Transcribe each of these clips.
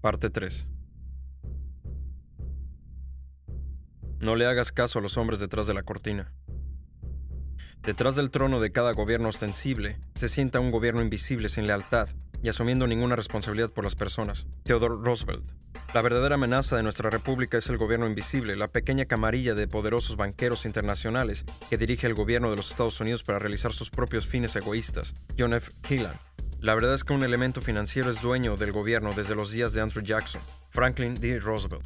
Parte 3. No le hagas caso a los hombres detrás de la cortina. Detrás del trono de cada gobierno ostensible, se sienta un gobierno invisible sin lealtad y asumiendo ninguna responsabilidad por las personas. Theodore Roosevelt. La verdadera amenaza de nuestra república es el gobierno invisible, la pequeña camarilla de poderosos banqueros internacionales que dirige el gobierno de los Estados Unidos para realizar sus propios fines egoístas. John F. Hilland la verdad es que un elemento financiero es dueño del gobierno desde los días de Andrew Jackson, Franklin D. Roosevelt.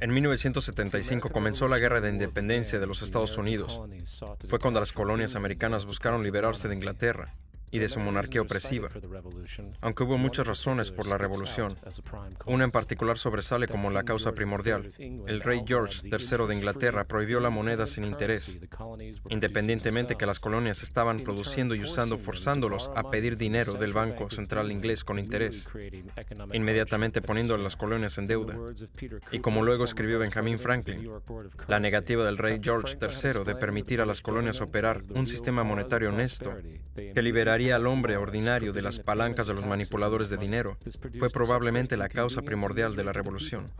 En 1975 comenzó la Guerra de Independencia de los Estados Unidos. Fue cuando las colonias americanas buscaron liberarse de Inglaterra y de su monarquía opresiva, aunque hubo muchas razones por la revolución. Una en particular sobresale como la causa primordial. El rey George III de Inglaterra prohibió la moneda sin interés, independientemente que las colonias estaban produciendo y usando, forzándolos a pedir dinero del Banco Central inglés con interés, inmediatamente poniendo a las colonias en deuda. Y como luego escribió Benjamin Franklin, la negativa del rey George III de permitir a las colonias operar un sistema monetario honesto que liberaría al hombre ordinario de las palancas de los manipuladores de dinero fue probablemente la causa primordial de la revolución.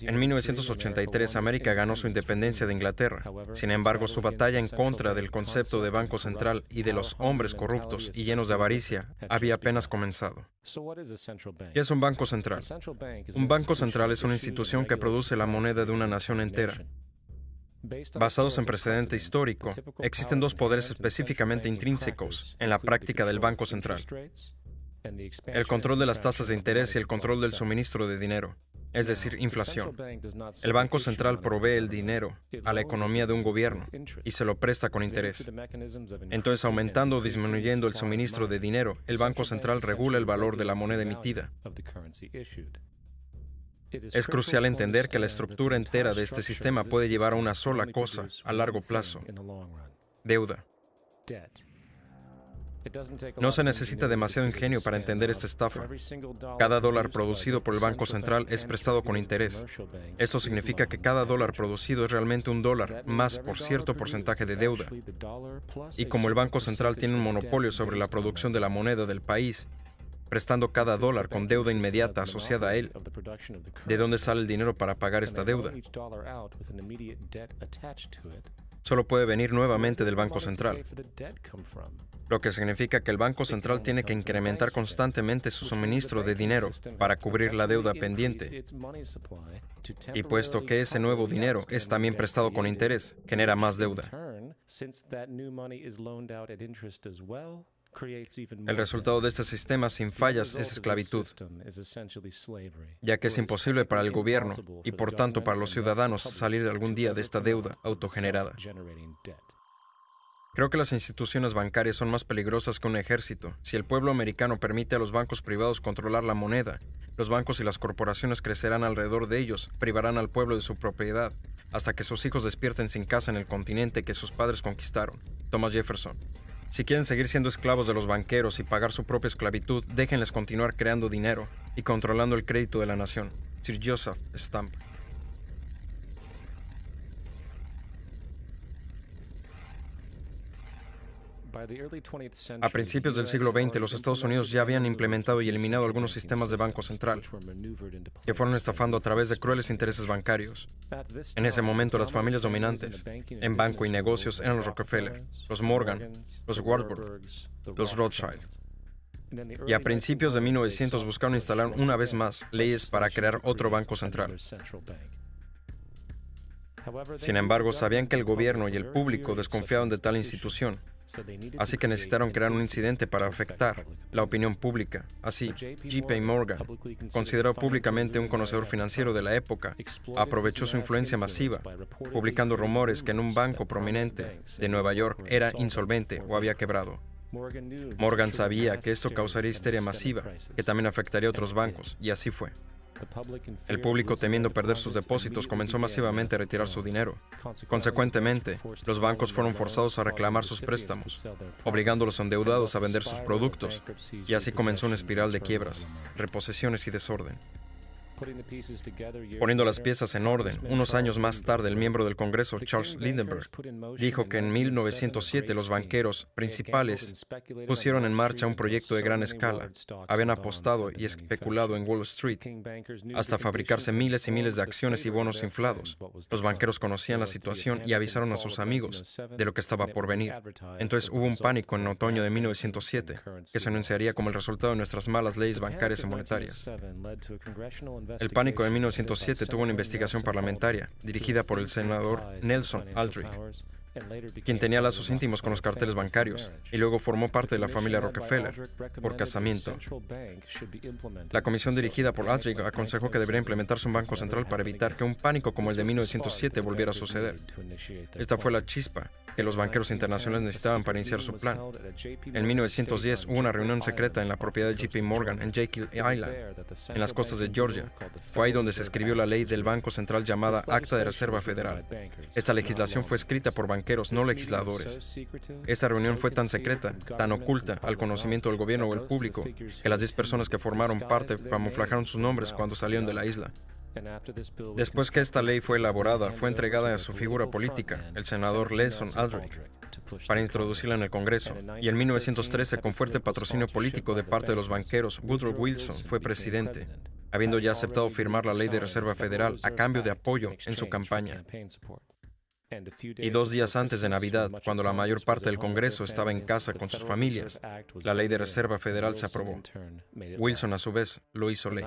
En 1983 América ganó su independencia de Inglaterra. Sin embargo, su batalla en contra del concepto de Banco Central y de los hombres corruptos y llenos de avaricia había apenas comenzado. ¿Qué es un banco central? Un banco central es una institución que produce la moneda de una nación entera Basados en precedente histórico, existen dos poderes específicamente intrínsecos en la práctica del Banco Central. El control de las tasas de interés y el control del suministro de dinero, es decir, inflación. El Banco Central provee el dinero a la economía de un gobierno y se lo presta con interés. Entonces, aumentando o disminuyendo el suministro de dinero, el Banco Central regula el valor de la moneda emitida. Es crucial entender que la estructura entera de este sistema puede llevar a una sola cosa a largo plazo, deuda. No se necesita demasiado ingenio para entender esta estafa. Cada dólar producido por el Banco Central es prestado con interés. Esto significa que cada dólar producido es realmente un dólar más por cierto porcentaje de deuda. Y como el Banco Central tiene un monopolio sobre la producción de la moneda del país, prestando cada dólar con deuda inmediata asociada a él. ¿De dónde sale el dinero para pagar esta deuda? Solo puede venir nuevamente del Banco Central, lo que significa que el Banco Central tiene que incrementar constantemente su suministro de dinero para cubrir la deuda pendiente. Y puesto que ese nuevo dinero es también prestado con interés, genera más deuda. El resultado de este sistema sin fallas es esclavitud, ya que es imposible para el gobierno y por tanto para los ciudadanos salir algún día de esta deuda autogenerada. Creo que las instituciones bancarias son más peligrosas que un ejército. Si el pueblo americano permite a los bancos privados controlar la moneda, los bancos y las corporaciones crecerán alrededor de ellos, privarán al pueblo de su propiedad, hasta que sus hijos despierten sin casa en el continente que sus padres conquistaron. Thomas Jefferson. Si quieren seguir siendo esclavos de los banqueros y pagar su propia esclavitud, déjenles continuar creando dinero y controlando el crédito de la nación. Sir Joseph Stamp. A principios del siglo XX, los Estados Unidos ya habían implementado y eliminado algunos sistemas de banco central que fueron estafando a través de crueles intereses bancarios. En ese momento, las familias dominantes en banco y negocios eran los Rockefeller, los Morgan, los Warburg, los Rothschild. Y a principios de 1900 buscaron instalar una vez más leyes para crear otro banco central. Sin embargo, sabían que el gobierno y el público desconfiaban de tal institución Así que necesitaron crear un incidente para afectar la opinión pública. Así, J.P. Morgan, considerado públicamente un conocedor financiero de la época, aprovechó su influencia masiva, publicando rumores que en un banco prominente de Nueva York era insolvente o había quebrado. Morgan sabía que esto causaría histeria masiva, que también afectaría a otros bancos, y así fue. El público, temiendo perder sus depósitos, comenzó masivamente a retirar su dinero. Consecuentemente, los bancos fueron forzados a reclamar sus préstamos, obligando a los endeudados a vender sus productos, y así comenzó una espiral de quiebras, reposesiones y desorden. Poniendo las piezas en orden, unos años más tarde el miembro del Congreso, Charles Lindenberg, dijo que en 1907 los banqueros principales pusieron en marcha un proyecto de gran escala. Habían apostado y especulado en Wall Street hasta fabricarse miles y miles de acciones y bonos inflados. Los banqueros conocían la situación y avisaron a sus amigos de lo que estaba por venir. Entonces hubo un pánico en otoño de 1907 que se anunciaría como el resultado de nuestras malas leyes bancarias y monetarias. El pánico de 1907 tuvo una investigación parlamentaria dirigida por el senador Nelson Aldrich quien tenía lazos íntimos con los carteles bancarios y luego formó parte de la familia Rockefeller por casamiento. La comisión dirigida por Aldrich aconsejó que debería implementarse un banco central para evitar que un pánico como el de 1907 volviera a suceder. Esta fue la chispa que los banqueros internacionales necesitaban para iniciar su plan. En 1910 hubo una reunión secreta en la propiedad de JP Morgan en Jekyll Island, en las costas de Georgia. Fue ahí donde se escribió la ley del Banco Central llamada Acta de Reserva Federal. Esta legislación fue escrita por banqueros no legisladores. Esa reunión fue tan secreta, tan oculta al conocimiento del gobierno o el público, que las 10 personas que formaron parte camuflajaron sus nombres cuando salieron de la isla. Después que esta ley fue elaborada, fue entregada a su figura política, el senador Lenson Aldrich, para introducirla en el Congreso. Y en 1913, con fuerte patrocinio político de parte de los banqueros, Woodrow Wilson fue presidente, habiendo ya aceptado firmar la ley de Reserva Federal a cambio de apoyo en su campaña. Y dos días antes de Navidad, cuando la mayor parte del Congreso estaba en casa con sus familias, la ley de Reserva Federal se aprobó. Wilson, a su vez, lo hizo ley.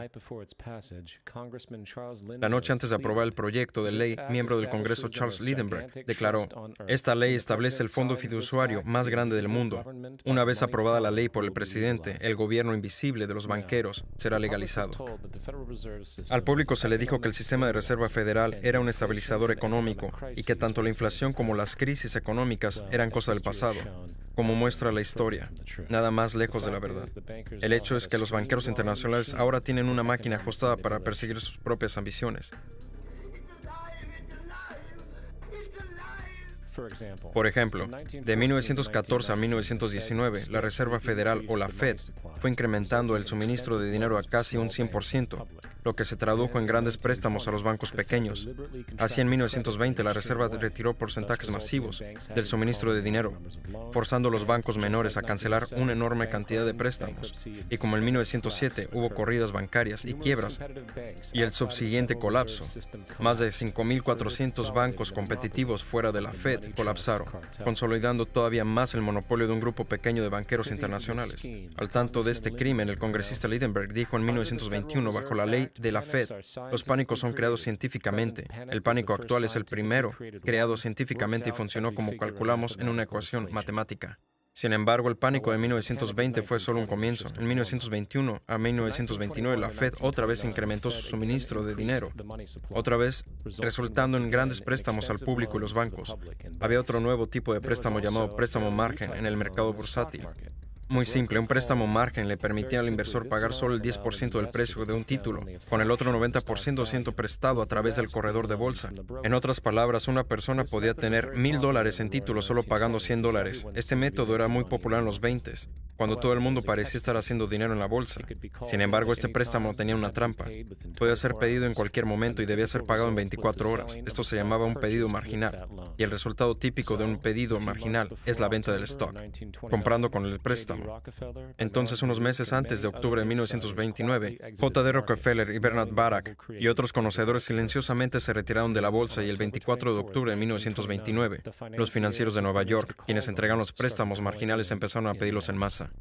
La noche antes de aprobar el proyecto de ley, miembro del Congreso Charles Lindenberg declaró, esta ley establece el fondo fiduciario más grande del mundo. Una vez aprobada la ley por el presidente, el gobierno invisible de los banqueros será legalizado. Al público se le dijo que el sistema de Reserva Federal era un estabilizador económico y que tan tanto la inflación como las crisis económicas eran cosa del pasado, como muestra la historia, nada más lejos de la verdad. El hecho es que los banqueros internacionales ahora tienen una máquina ajustada para perseguir sus propias ambiciones. Por ejemplo, de 1914 a 1919, la Reserva Federal o la Fed fue incrementando el suministro de dinero a casi un 100%, lo que se tradujo en grandes préstamos a los bancos pequeños. Así en 1920 la Reserva retiró porcentajes masivos del suministro de dinero, forzando a los bancos menores a cancelar una enorme cantidad de préstamos. Y como en 1907 hubo corridas bancarias y quiebras y el subsiguiente colapso, más de 5.400 bancos competitivos fuera de la Fed colapsaron, consolidando todavía más el monopolio de un grupo pequeño de banqueros internacionales. Al tanto de este crimen, el congresista Lidenberg dijo en 1921 bajo la ley de la Fed. Los pánicos son creados científicamente. El pánico actual es el primero, creado científicamente y funcionó como calculamos en una ecuación matemática. Sin embargo, el pánico de 1920 fue solo un comienzo. En 1921 a 1929 la Fed otra vez incrementó su suministro de dinero, otra vez resultando en grandes préstamos al público y los bancos. Había otro nuevo tipo de préstamo llamado préstamo margen en el mercado bursátil. Muy simple, un préstamo margen le permitía al inversor pagar solo el 10% del precio de un título, con el otro 90% siendo prestado a través del corredor de bolsa. En otras palabras, una persona podía tener mil dólares en títulos solo pagando 100 dólares. Este método era muy popular en los 20 cuando todo el mundo parecía estar haciendo dinero en la bolsa. Sin embargo, este préstamo tenía una trampa. Podía ser pedido en cualquier momento y debía ser pagado en 24 horas. Esto se llamaba un pedido marginal. Y el resultado típico de un pedido marginal es la venta del stock, comprando con el préstamo. Entonces, unos meses antes de octubre de 1929, J.D. Rockefeller y Bernard Barack y otros conocedores silenciosamente se retiraron de la bolsa y el 24 de octubre de 1929, los financieros de Nueva York, quienes entregan los préstamos marginales, empezaron a pedirlos en masa.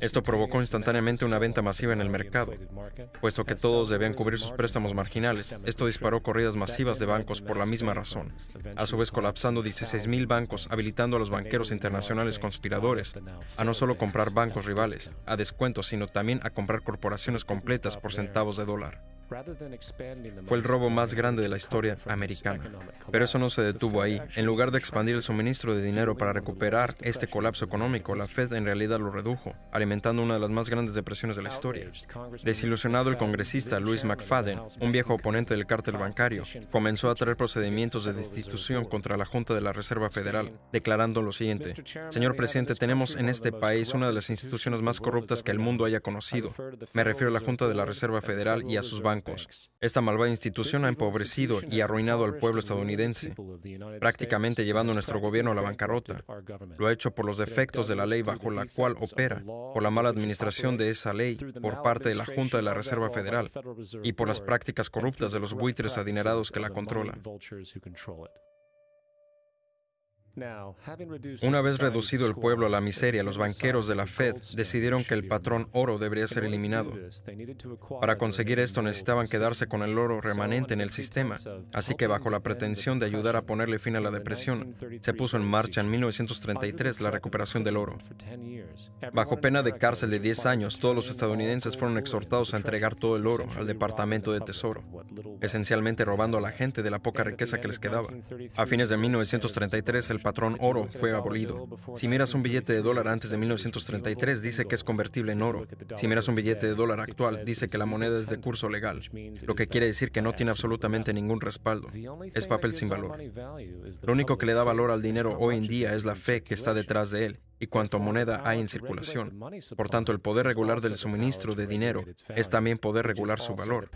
Esto provocó instantáneamente una venta masiva en el mercado, puesto que todos debían cubrir sus préstamos marginales. Esto disparó corridas masivas de bancos por la misma razón, a su vez colapsando 16.000 bancos, habilitando a los banqueros internacionales conspiradores a no solo comprar bancos rivales a descuentos, sino también a comprar corporaciones completas por centavos de dólar. Fue el robo más grande de la historia americana. Pero eso no se detuvo ahí. En lugar de expandir el suministro de dinero para recuperar este colapso económico, la Fed en realidad lo redujo, alimentando una de las más grandes depresiones de la historia. Desilusionado el congresista Louis McFadden, un viejo oponente del cártel bancario, comenzó a traer procedimientos de destitución contra la Junta de la Reserva Federal, declarando lo siguiente. Señor presidente, tenemos en este país una de las instituciones más corruptas que el mundo haya conocido. Me refiero a la Junta de la Reserva Federal y a sus bancos esta malvada institución ha empobrecido y arruinado al pueblo estadounidense, prácticamente llevando a nuestro gobierno a la bancarrota. Lo ha hecho por los defectos de la ley bajo la cual opera, por la mala administración de esa ley por parte de la Junta de la Reserva Federal y por las prácticas corruptas de los buitres adinerados que la controlan. Una vez reducido el pueblo a la miseria, los uh, banqueros de la Fed uh, decidieron que el patrón oro debería ser eliminado. Para conseguir esto necesitaban quedarse con el oro remanente en el sistema, así que bajo la pretensión de ayudar a ponerle fin a la depresión, se puso en marcha en 1933 la recuperación del oro. Bajo pena de cárcel de 10 años, todos los estadounidenses fueron exhortados a entregar todo el oro al Departamento de Tesoro, esencialmente robando a la gente de la poca riqueza que les quedaba. A fines de 1933, el patrón oro fue abolido. Si miras un billete de dólar antes de 1933, dice que es convertible en oro. Si miras un billete de dólar actual, dice que la moneda es de curso legal, lo que quiere decir que no tiene absolutamente ningún respaldo. Es papel sin valor. Lo único que le da valor al dinero hoy en día es la fe que está detrás de él y cuánto moneda hay en circulación. Por tanto, el poder regular del suministro de dinero es también poder regular su valor,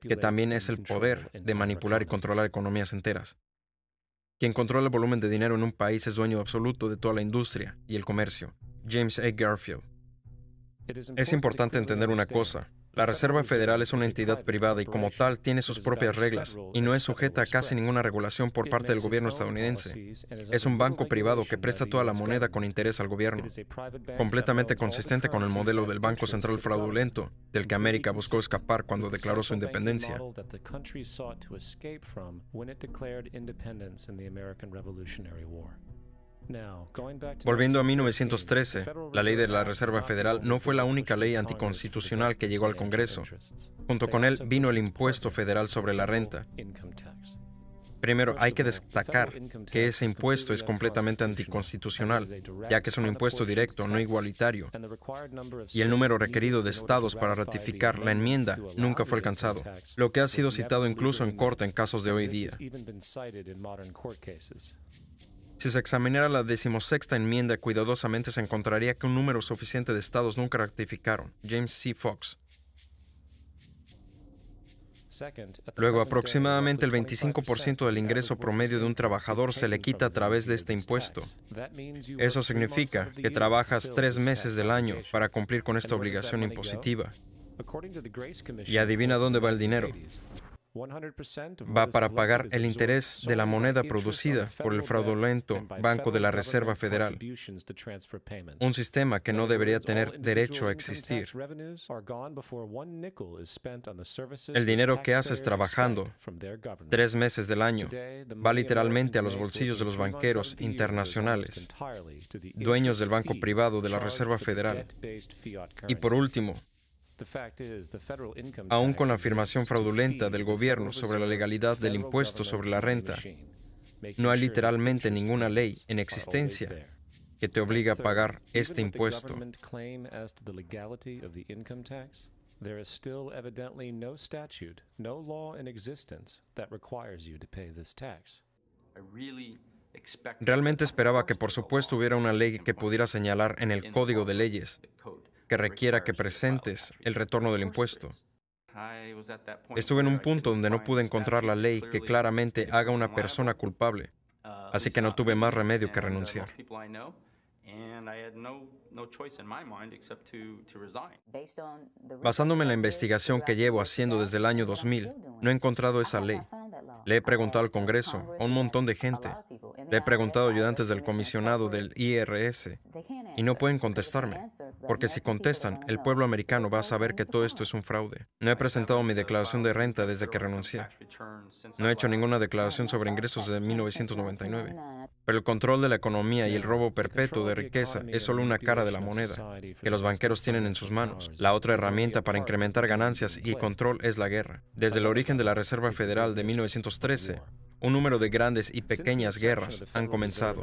que también es el poder de manipular y controlar economías enteras. Quien controla el volumen de dinero en un país es dueño absoluto de toda la industria y el comercio. James A. Garfield. Es importante entender una cosa. La Reserva Federal es una entidad privada y como tal tiene sus propias reglas y no es sujeta a casi ninguna regulación por parte del gobierno estadounidense. Es un banco privado que presta toda la moneda con interés al gobierno, completamente consistente con el modelo del Banco Central fraudulento del que América buscó escapar cuando declaró su independencia. Volviendo a 1913, la ley de la Reserva Federal no fue la única ley anticonstitucional que llegó al Congreso. Junto con él vino el impuesto federal sobre la renta. Primero, hay que destacar que ese impuesto es completamente anticonstitucional, ya que es un impuesto directo, no igualitario, y el número requerido de estados para ratificar la enmienda nunca fue alcanzado, lo que ha sido citado incluso en corte en casos de hoy día. Si se examinara la decimosexta enmienda cuidadosamente se encontraría que un número suficiente de estados nunca ratificaron. James C. Fox. Luego, aproximadamente el 25% del ingreso promedio de un trabajador se le quita a través de este impuesto. Eso significa que trabajas tres meses del año para cumplir con esta obligación impositiva. Y adivina dónde va el dinero va para pagar el interés de la moneda producida por el fraudulento Banco de la Reserva Federal, un sistema que no debería tener derecho a existir. El dinero que haces trabajando tres meses del año va literalmente a los bolsillos de los banqueros internacionales, dueños del banco privado de la Reserva Federal. Y por último, aún con la afirmación fraudulenta del gobierno sobre la legalidad del impuesto sobre la renta. No hay literalmente ninguna ley en existencia que te obliga a pagar este impuesto. Realmente esperaba que por supuesto hubiera una ley que pudiera señalar en el código de leyes que requiera que presentes el retorno del impuesto. Estuve en un punto donde no pude encontrar la ley que claramente haga una persona culpable, uh, así que no tuve más remedio que uh, renunciar. Basándome en la investigación que llevo haciendo desde el año 2000, no he encontrado esa ley. Le he preguntado al Congreso, a un montón de gente. Le he preguntado a ayudantes del comisionado del IRS y no pueden contestarme, porque si contestan, el pueblo americano va a saber que todo esto es un fraude. No he presentado mi declaración de renta desde que renuncié. No he hecho ninguna declaración sobre ingresos desde 1999. Pero el control de la economía y el robo perpetuo de riqueza es solo una cara de la moneda que los banqueros tienen en sus manos. La otra herramienta para incrementar ganancias y control es la guerra. Desde el origen de la Reserva Federal de 1913, un número de grandes y pequeñas guerras han comenzado.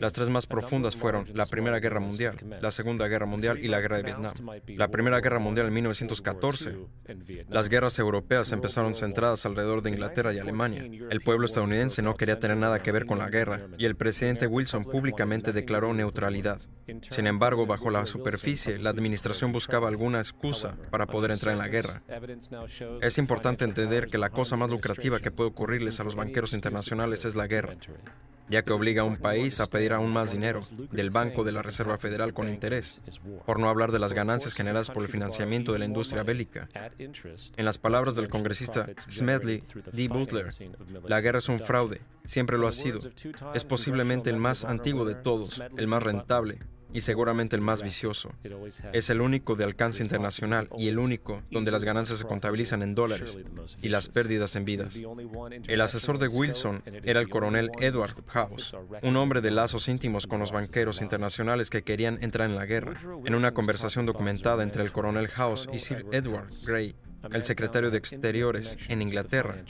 Las tres más profundas fueron la Primera Guerra Mundial, la Segunda Guerra Mundial y la Guerra de Vietnam. La Primera Guerra Mundial en 1914. Las guerras europeas empezaron centradas alrededor de Inglaterra y Alemania. El pueblo estadounidense no quería tener nada que ver con la guerra y el presidente Wilson públicamente declaró neutralidad. Sin embargo, bajo la superficie, la administración buscaba alguna excusa para poder entrar en la guerra. Es importante entender que la cosa más lucrativa que puede ocurrirles a los banqueros internacionales es la guerra, ya que obliga a un país a pedir aún más dinero del Banco de la Reserva Federal con interés, por no hablar de las ganancias generadas por el financiamiento de la industria bélica. En las palabras del congresista Smedley D. Butler, la guerra es un fraude, siempre lo ha sido, es posiblemente el más antiguo de todos, el más rentable, y seguramente el más vicioso. Es el único de alcance internacional y el único donde las ganancias se contabilizan en dólares y las pérdidas en vidas. El asesor de Wilson era el coronel Edward House, un hombre de lazos íntimos con los banqueros internacionales que querían entrar en la guerra. En una conversación documentada entre el coronel House y Sir Edward Gray el secretario de Exteriores en Inglaterra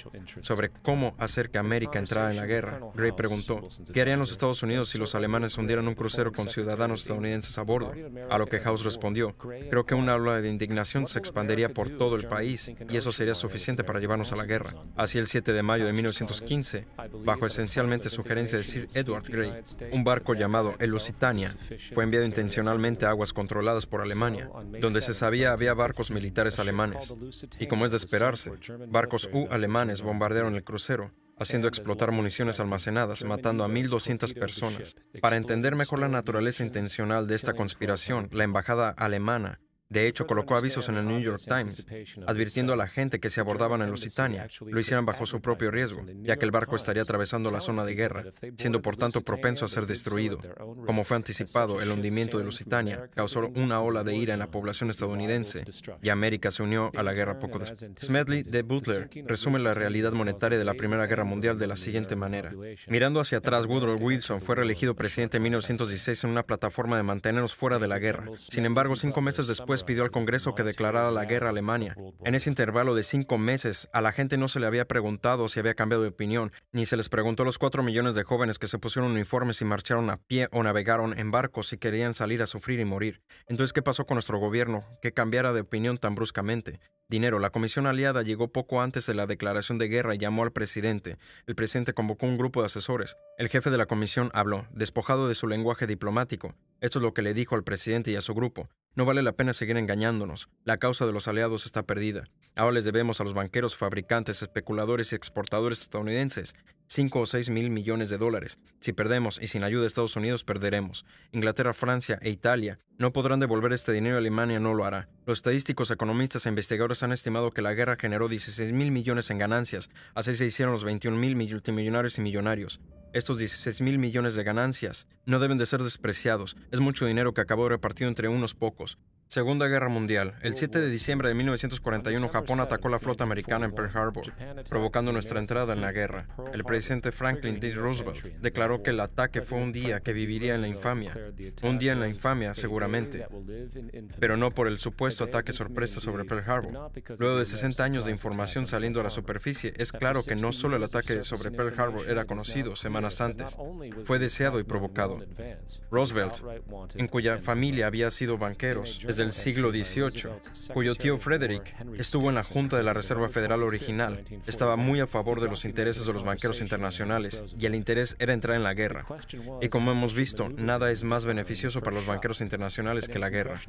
sobre cómo hacer que América entrara en la guerra, Gray preguntó, ¿qué harían los Estados Unidos si los alemanes hundieran un crucero con ciudadanos estadounidenses a bordo? A lo que House respondió, creo que una ola de indignación se expandería por todo el país y eso sería suficiente para llevarnos a la guerra. Así el 7 de mayo de 1915, bajo esencialmente sugerencia de Sir Edward Gray, un barco llamado el Lusitania fue enviado intencionalmente a aguas controladas por Alemania, donde se sabía había barcos militares alemanes. Y como es de esperarse, barcos U alemanes bombardearon el crucero, haciendo explotar municiones almacenadas, matando a 1.200 personas. Para entender mejor la naturaleza intencional de esta conspiración, la embajada alemana de hecho, colocó avisos en el New York Times, advirtiendo a la gente que se abordaban en Lusitania, lo hicieran bajo su propio riesgo, ya que el barco estaría atravesando la zona de guerra, siendo por tanto propenso a ser destruido. Como fue anticipado, el hundimiento de Lusitania causó una ola de ira en la población estadounidense, y América se unió a la guerra poco después. Smedley de Butler resume la realidad monetaria de la Primera Guerra Mundial de la siguiente manera. Mirando hacia atrás, Woodrow Wilson fue reelegido presidente en 1916 en una plataforma de mantenernos fuera de la guerra. Sin embargo, cinco meses después, pidió al Congreso que declarara la guerra a Alemania. En ese intervalo de cinco meses, a la gente no se le había preguntado si había cambiado de opinión, ni se les preguntó a los cuatro millones de jóvenes que se pusieron uniformes y marcharon a pie o navegaron en barcos si querían salir a sufrir y morir. Entonces, ¿qué pasó con nuestro gobierno? Que cambiara de opinión tan bruscamente. Dinero. La Comisión Aliada llegó poco antes de la declaración de guerra y llamó al presidente. El presidente convocó un grupo de asesores. El jefe de la comisión habló, despojado de su lenguaje diplomático. Esto es lo que le dijo al presidente y a su grupo. No vale la pena seguir engañándonos. La causa de los aliados está perdida. Ahora les debemos a los banqueros, fabricantes, especuladores y exportadores estadounidenses 5 o 6 mil millones de dólares. Si perdemos y sin ayuda de Estados Unidos perderemos. Inglaterra, Francia e Italia no podrán devolver este dinero, y Alemania no lo hará. Los estadísticos, economistas e investigadores han estimado que la guerra generó 16 mil millones en ganancias, así se hicieron los 21 mil multimillonarios y millonarios. Estos 16 mil millones de ganancias no deben de ser despreciados, es mucho dinero que acabó repartido entre unos pocos. Segunda Guerra Mundial. El 7 de diciembre de 1941, Japón atacó la flota americana en Pearl Harbor, provocando nuestra entrada en la guerra. El presidente Franklin D. Roosevelt declaró que el ataque fue un día que viviría en la infamia. Un día en la infamia, seguramente, pero no por el supuesto ataque sorpresa sobre Pearl Harbor. Luego de 60 años de información saliendo a la superficie, es claro que no solo el ataque sobre Pearl Harbor era conocido semanas antes, fue deseado y provocado. Roosevelt, en cuya familia había sido banqueros, del siglo XVIII, cuyo tío Frederick estuvo en la Junta de la Reserva Federal original. Estaba muy a favor de los intereses de los banqueros internacionales y el interés era entrar en la guerra. Y como hemos visto, nada es más beneficioso para los banqueros internacionales que la guerra.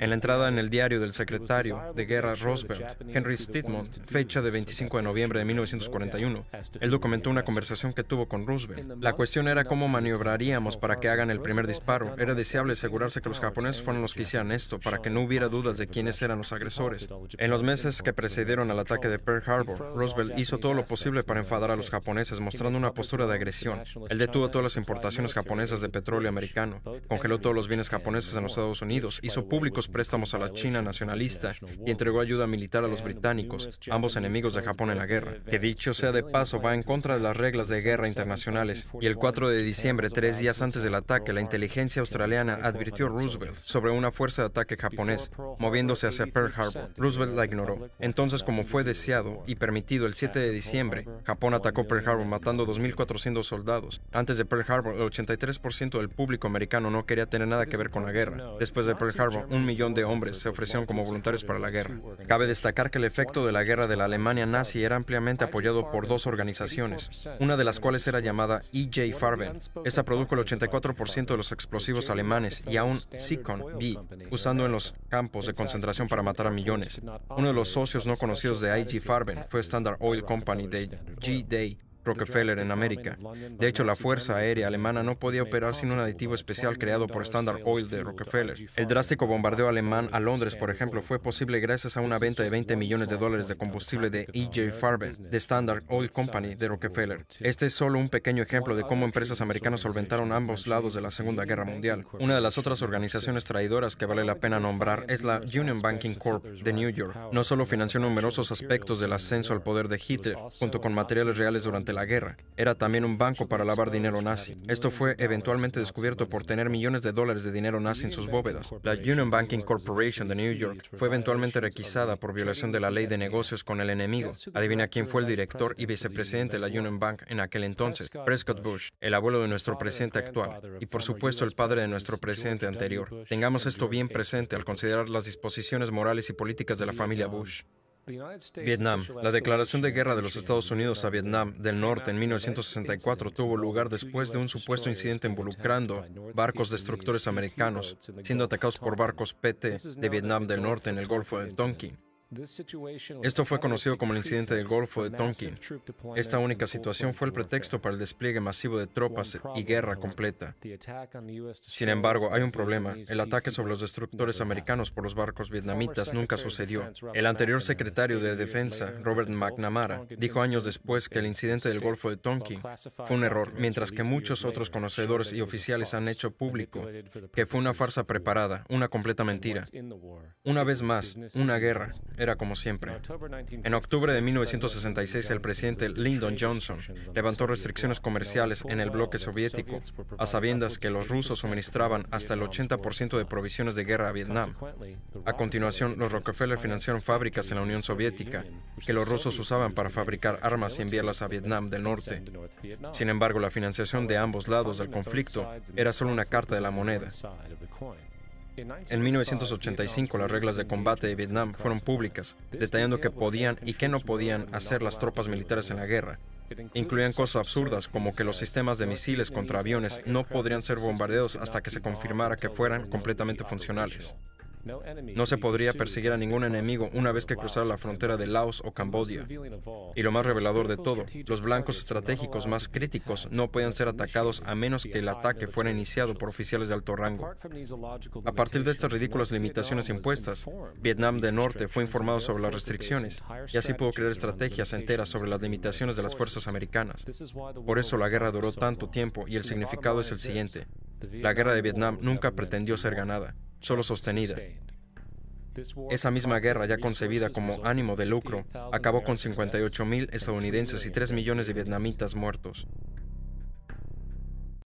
En la entrada en el diario del secretario de guerra Roosevelt, Henry Stidmont, fecha de 25 de noviembre de 1941, él documentó una conversación que tuvo con Roosevelt. La cuestión era cómo maniobraríamos para que hagan el primer disparo. Era deseable asegurarse que los japoneses fueran los que hicieran esto para que no hubiera dudas de quiénes eran los agresores. En los meses que precedieron al ataque de Pearl Harbor, Roosevelt hizo todo lo posible para enfadar a los japoneses mostrando una postura de agresión. Él detuvo todas las importaciones japonesas de petróleo americano, congeló todos los bienes japoneses en los Estados Unidos, hizo públicos préstamos a la China nacionalista y entregó ayuda militar a los británicos, ambos enemigos de Japón en la guerra, que dicho sea de paso va en contra de las reglas de guerra internacionales. Y el 4 de diciembre, tres días antes del ataque, la inteligencia australiana advirtió a Roosevelt sobre una fuerza ataque japonés, moviéndose hacia Pearl Harbor. Roosevelt la ignoró. Entonces, como fue deseado y permitido el 7 de diciembre, Japón atacó Pearl Harbor matando 2.400 soldados. Antes de Pearl Harbor, el 83% del público americano no quería tener nada que ver con la guerra. Después de Pearl Harbor, un millón de hombres se ofrecieron como voluntarios para la guerra. Cabe destacar que el efecto de la guerra de la Alemania nazi era ampliamente apoyado por dos organizaciones, una de las cuales era llamada E.J. Farben. Esta produjo el 84% de los explosivos alemanes y aún Sikon B usando en los campos de concentración para matar a millones. Uno de los socios no conocidos de IG Farben fue Standard Oil Company de G-Day, Rockefeller en América. De hecho, la Fuerza Aérea Alemana no podía operar sin un aditivo especial creado por Standard Oil de Rockefeller. El drástico bombardeo alemán a Londres, por ejemplo, fue posible gracias a una venta de 20 millones de dólares de combustible de E.J. Farben, de Standard Oil Company de Rockefeller. Este es solo un pequeño ejemplo de cómo empresas americanas solventaron ambos lados de la Segunda Guerra Mundial. Una de las otras organizaciones traidoras que vale la pena nombrar es la Union Banking Corp de New York. No solo financió numerosos aspectos del ascenso al poder de Hitler, junto con materiales reales durante la guerra. Era también un banco para lavar dinero nazi. Esto fue eventualmente descubierto por tener millones de dólares de dinero nazi en sus bóvedas. La Union Banking Corporation de New York fue eventualmente requisada por violación de la ley de negocios con el enemigo. Adivina quién fue el director y vicepresidente de la Union Bank en aquel entonces. Prescott Bush, el abuelo de nuestro presidente actual y por supuesto el padre de nuestro presidente anterior. Tengamos esto bien presente al considerar las disposiciones morales y políticas de la familia Bush. Vietnam. La declaración de guerra de los Estados Unidos a Vietnam del Norte en 1964 tuvo lugar después de un supuesto incidente involucrando barcos destructores americanos siendo atacados por barcos PT de Vietnam del Norte en el Golfo de Tonkin. Esto fue conocido como el incidente del Golfo de Tonkin. Esta única situación fue el pretexto para el despliegue masivo de tropas y guerra completa. Sin embargo, hay un problema. El ataque sobre los destructores americanos por los barcos vietnamitas nunca sucedió. El anterior secretario de Defensa, Robert McNamara, dijo años después que el incidente del Golfo de Tonkin fue un error, mientras que muchos otros conocedores y oficiales han hecho público que fue una farsa preparada, una completa mentira. Una vez más, una guerra era como siempre. En octubre de 1966, el presidente Lyndon Johnson levantó restricciones comerciales en el bloque soviético, a sabiendas que los rusos suministraban hasta el 80% de provisiones de guerra a Vietnam. A continuación, los Rockefeller financiaron fábricas en la Unión Soviética, que los rusos usaban para fabricar armas y enviarlas a Vietnam del Norte. Sin embargo, la financiación de ambos lados del conflicto era solo una carta de la moneda. En 1985 las reglas de combate de Vietnam fueron públicas, detallando qué podían y qué no podían hacer las tropas militares en la guerra. Incluían cosas absurdas como que los sistemas de misiles contra aviones no podrían ser bombardeados hasta que se confirmara que fueran completamente funcionales. No se podría perseguir a ningún enemigo una vez que cruzara la frontera de Laos o Camboya. Y lo más revelador de todo, los blancos estratégicos más críticos no podían ser atacados a menos que el ataque fuera iniciado por oficiales de alto rango. A partir de estas ridículas limitaciones impuestas, Vietnam del Norte fue informado sobre las restricciones y así pudo crear estrategias enteras sobre las limitaciones de las fuerzas americanas. Por eso la guerra duró tanto tiempo y el significado es el siguiente. La guerra de Vietnam nunca pretendió ser ganada solo sostenida. Esa misma guerra, ya concebida como ánimo de lucro, acabó con 58.000 estadounidenses y 3 millones de vietnamitas muertos.